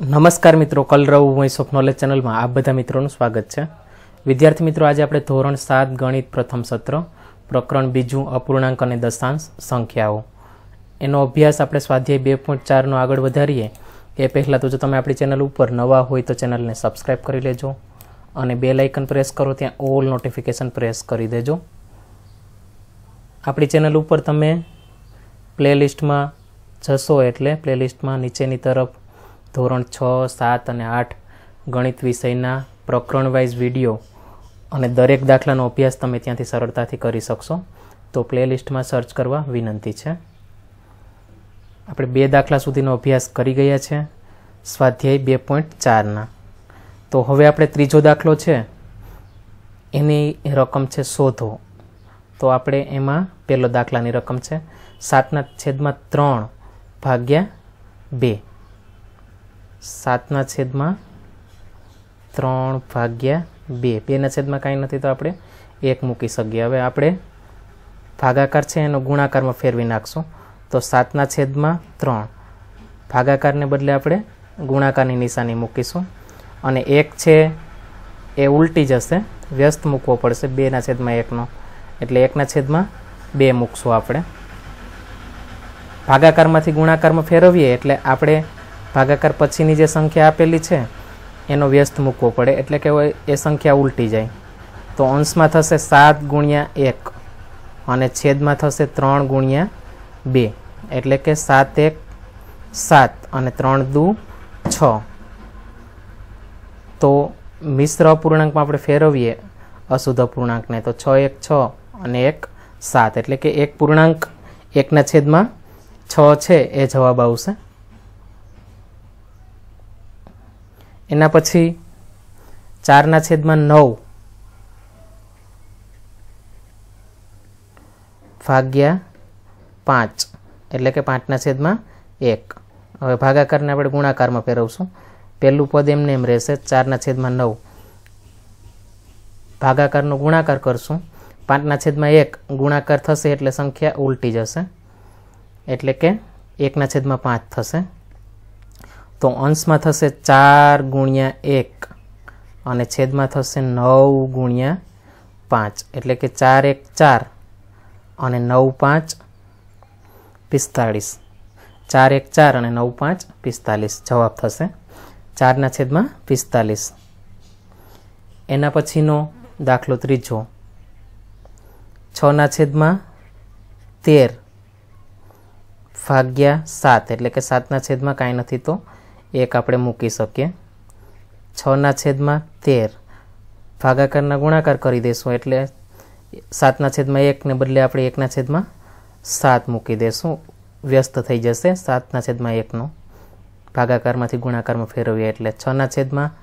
નમસ્કાર મિત્રો કલરવ voice of knowledge ચેનલમાં આપ બધા મિત્રોનું સ્વાગત છે વિદ્યાર્થી મિત્રો આજે આપણે ધોરણ સાત ગણિત પ્રથમ સત્ર પ્રકરણ બીજું અપૂર્ણાંક અને દશાંશ સંખ્યાઓ એનો અભ્યાસ આપણે સ્વાધ્યાય બે પોઈન્ટ ચારનો આગળ વધારીએ એ પહેલાં તો જો તમે આપણી ચેનલ ઉપર નવા હોય તો ચેનલને સબસ્ક્રાઈબ કરી લેજો અને બે લાઇકન પ્રેસ કરો ત્યાં ઓલ નોટિફિકેશન પ્રેસ કરી દેજો આપણી ચેનલ ઉપર તમે પ્લેલિસ્ટમાં જશો એટલે પ્લેલિસ્ટમાં નીચેની તરફ ધોરણ છ સાત અને આઠ ગણિત વિષયના પ્રકરણ વાઇઝ વિડીયો અને દરેક દાખલાનો અભ્યાસ તમે ત્યાંથી સરળતાથી કરી શકશો તો પ્લેલિસ્ટમાં સર્ચ કરવા વિનંતી છે આપણે બે દાખલા સુધીનો અભ્યાસ કરી ગયા છે સ્વાધ્યાય બે પોઈન્ટ ચારના તો હવે આપણે ત્રીજો દાખલો છે એની રકમ છે શોધો તો આપણે એમાં પહેલો દાખલાની રકમ છે સાતના છેદમાં ત્રણ ભાગ્યા બે સાતના છેદમાં ત્રણ ભાગ્યા બે બેના છેદમાં કાંઈ નથી તો આપણે એક મૂકી શકીએ હવે આપણે ભાગાકાર છે એનો ગુણાકારમાં ફેરવી નાખશું તો સાતના છેદમાં ત્રણ ભાગાકારને બદલે આપણે ગુણાકારની નિશાની મૂકીશું અને એક છે એ ઉલટી જશે વ્યસ્ત મૂકવો પડશે બેના છેદમાં એકનો એટલે એકના છેદમાં બે મૂકશું આપણે ભાગાકારમાંથી ગુણાકારમાં ફેરવીએ એટલે આપણે ભાગાકાર પછીની જે સંખ્યા આપેલી છે એનો વ્યસ્ત મૂકવો પડે એટલે કે એ સંખ્યા ઉલટી જાય તો અંશમાં થશે સાત ગુણ્યા એક અને છેદમાં થશે ત્રણ ગુણ્યા બે એટલે કે સાત એક સાત અને ત્રણ દુ છ તો મિશ્ર અપૂર્ણાંકમાં આપણે ફેરવીએ અશુદ્ધ અપૂર્ણાંકને તો છ એક છ અને એક સાત એટલે કે એક પૂર્ણાંક એકના છેદમાં છ છે એ જવાબ આવશે એના પછી ચારના છેદમાં નવ ભાગ્યા પાંચ એટલે કે પાંચના છેદમાં એક હવે ભાગાકારને આપણે ગુણાકારમાં ફેરવશું પહેલું પદ એમને એમ રહેશે ચારના છેદમાં નવ ભાગાકારનો ગુણાકાર કરશું પાંચના છેદમાં એક ગુણાકાર થશે એટલે સંખ્યા ઉલટી જશે એટલે કે એકના છેદમાં પાંચ થશે તો અંશમાં થશે ચાર ગુણ્યા એક અને છેદમાં થશે નવ ગુણ્યા પાંચ એટલે કે ચાર એક ચાર અને નવ પાંચ પિસ્તાળીસ ચાર એક ચાર અને નવ પાંચ પિસ્તાલીસ જવાબ થશે ચારના છેદમાં પિસ્તાલીસ એના પછીનો દાખલો ત્રીજો છના છેદમાં તેર ભાગ્યા સાત એટલે કે સાતના છેદમાં કાંઈ નથી તો એક આપણે મૂકી શકીએ છના છેદમાં તેર ભાગાકારના ગુણાકાર કરી દઈશું એટલે સાતના છેદમાં એકને બદલે આપણે એકના છેદમાં સાત મૂકી દઈશું વ્યસ્ત થઈ જશે સાતના છેદમાં એકનો ભાગાકારમાંથી ગુણાકારમાં ફેરવીએ એટલે છના છેદમાં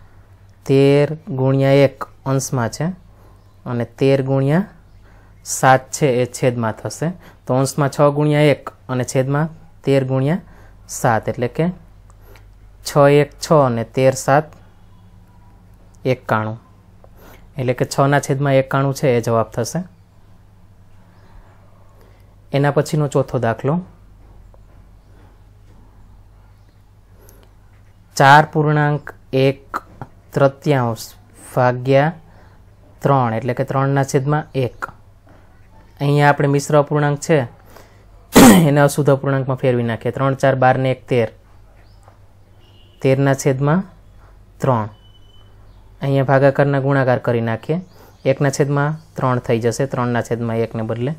તેર ગુણ્યા એક અંશમાં છે અને તેર ગુણ્યા સાત છે એ છેદમાં થશે તો અંશમાં છ ગુણ્યા એક અને છેદમાં તેર ગુણ્યા સાત એટલે કે છ એક છ અને તેર સાત એકાણું એટલે કે છના છેદમાં એકાણું છે એ જવાબ થશે એના પછીનો ચોથો દાખલો ચાર પૂર્ણાંક એક તૃત્યાંશ ભાગ્યા ત્રણ એટલે કે ત્રણના છેદમાં એક અહીંયા આપણે મિશ્ર અપૂર્ણાંક છે એને અશુદ્ધ અપૂર્ણાંકમાં ફેરવી નાખીએ ત્રણ ચાર બાર ને એક તેર તેરના છેદમાં ત્રણ અહીંયા ભાગાકારના ગુણાકાર કરી નાખીએ એકના છેદમાં ત્રણ થઈ જશે ત્રણના છેદમાં એકને બદલે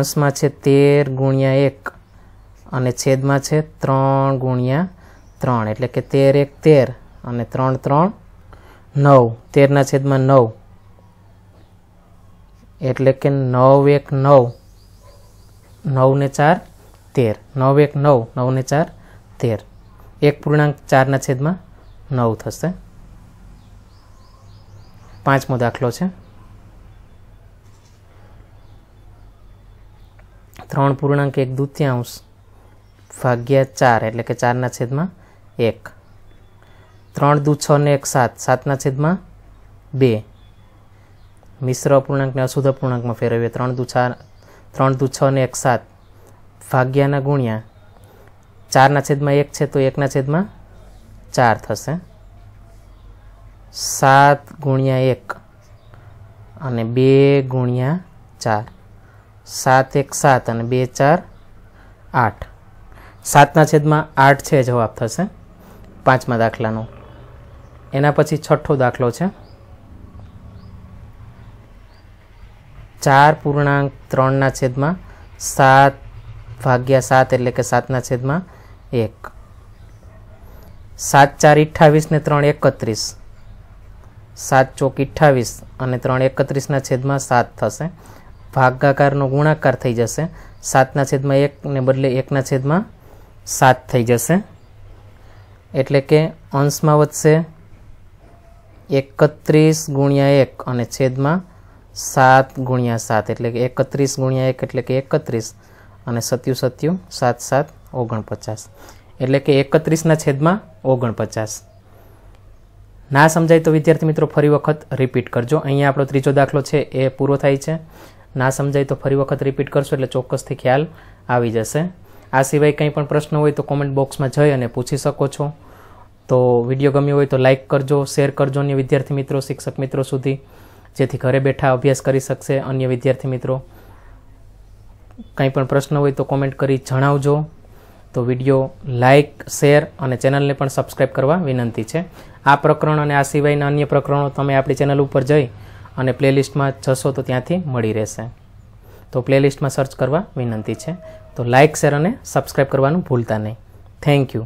અંશમાં છે તેર ગુણ્યા એક અને છેદમાં છે ત્રણ ગુણ્યા ત્રણ એટલે કે તેર એક તેર અને ત્રણ ત્રણ નવ તેરના છેદમાં નવ એટલે કે નવ એક નવ નવને ચાર તેર નવ એક નવ નવને ચાર તેર એક પૂર્ણાંક ચારના છેદમાં નવ થશે પાંચમો દાખલો છે ત્રણ પૂર્ણાંક એક દૂત્યાંશ ભાગ્યા ચાર એટલે કે ચારના છેદમાં એક ત્રણ દૂ છ ને એક સાત સાતના છેદમાં બે મિશ્ર અપૂર્ણાંકને અશુદ્ધ અપૂર્ણાંકમાં ફેરવીએ ત્રણ દુ ચાર ત્રણ દુ છ ને એક સાત ભાગ્યાના ગુણ્યા ચારના છેદમાં એક છે તો એકના છેદમાં ચાર થશે સાત ગુણ્યા એક અને બે ગુણ્યા ચાર સાત એક સાત અને બે ચાર આઠ સાતના છેદમાં આઠ છે જવાબ થશે પાંચમા દાખલાનો એના પછી છઠ્ઠો દાખલો છે ચાર પૂર્ણાંક ત્રણના છેદમાં સાત ભાગ્યા સાત એટલે કે સાતના છેદમાં એક સાત ચાર અઠ્ઠાવીસ ને ત્રણ એકત્રીસ સાત ચોક અઠ્ઠાવીસ અને ત્રણ એકત્રીસના છેદમાં સાત થશે ભાગાકારનો ગુણાકાર થઈ જશે સાતના છેદમાં એકને બદલે એકના છેદમાં સાત થઈ જશે એટલે કે અંશમાં વધશે એકત્રીસ ગુણ્યા એક અને છેદમાં સાત ગુણ્યા સાત એટલે કે એકત્રીસ ગુણ્યા એક એટલે કે એકત્રીસ અને સત્યુ સત્યુ સાત સાત ઓગણપચાસ એટલે કે એકત્રીસના છેદમાં ઓગણપચાસ ના સમજાય તો વિદ્યાર્થી મિત્રો ફરી વખત રિપીટ કરજો અહીંયા આપણો ત્રીજો દાખલો છે એ પૂરો થાય છે ના સમજાય તો ફરી વખત રિપીટ કરશો એટલે ચોક્કસથી ખ્યાલ આવી જશે આ સિવાય કંઈ પણ પ્રશ્ન હોય તો કોમેન્ટ બોક્સમાં જઈ અને પૂછી શકો છો તો વિડીયો ગમ્યો હોય તો લાઇક કરજો શેર કરજો અન્ય વિદ્યાર્થી મિત્રો શિક્ષક મિત્રો સુધી જેથી ઘરે બેઠા અભ્યાસ કરી શકશે અન્ય વિદ્યાર્થી મિત્રો કંઈ પણ પ્રશ્ન હોય તો કોમેન્ટ કરી જણાવજો તો વિડીયો લાઇક શેર અને ચેનલને પણ સબસ્ક્રાઈબ કરવા વિનંતી છે આ પ્રકરણ અને આ સિવાયના અન્ય પ્રકરણો તમે આપણી ચેનલ ઉપર જઈ અને પ્લેલિસ્ટમાં જશો તો ત્યાંથી મળી રહેશે તો પ્લેલિસ્ટમાં સર્ચ કરવા વિનંતી છે તો લાઇક શેર અને સબસ્ક્રાઈબ કરવાનું ભૂલતા નહીં થેન્ક યુ